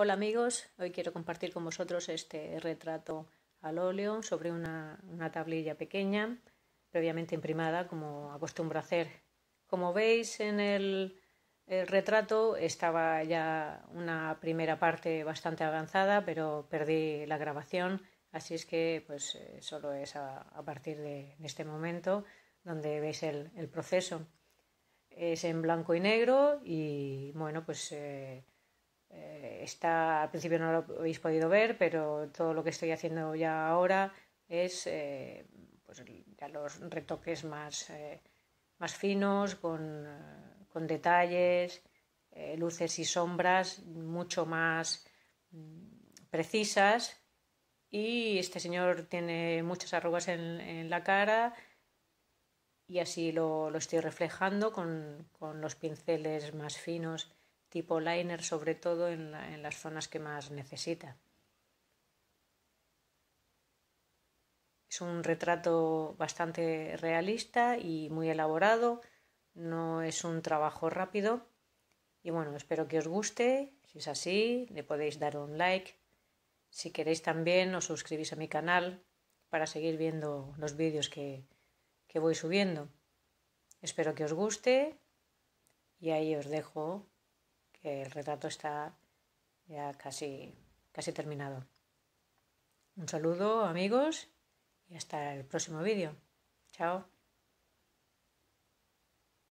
Hola amigos, hoy quiero compartir con vosotros este retrato al óleo sobre una, tablilla pequeña, previamente imprimada como acostumbro hacer. Como veis en el, retrato estaba ya una primera parte bastante avanzada, pero perdí la grabación, así es que pues eh, solo es a, partir de, este momento donde veis el, proceso. Es en blanco y negro y bueno pues... Eh, eh, está, al principio no lo habéis podido ver, pero todo lo que estoy haciendo ya ahora es eh, pues, los retoques más, eh, más finos, con, detalles, luces y sombras mucho más mm, precisas. Y este señor tiene muchas arrugas en, la cara y así lo, estoy reflejando con los pinceles más finos tipo liner, sobre todo en, las zonas que más necesita. Es un retrato bastante realista y muy elaborado, no es un trabajo rápido. Y bueno, espero que os guste, si es así, le podéis dar un like. Si queréis también os suscribís a mi canal para seguir viendo los vídeos que, que voy subiendo. Espero que os guste y ahí os dejo el retrato está ya casi, casi terminado. Un saludo amigos y hasta el próximo vídeo. Chao.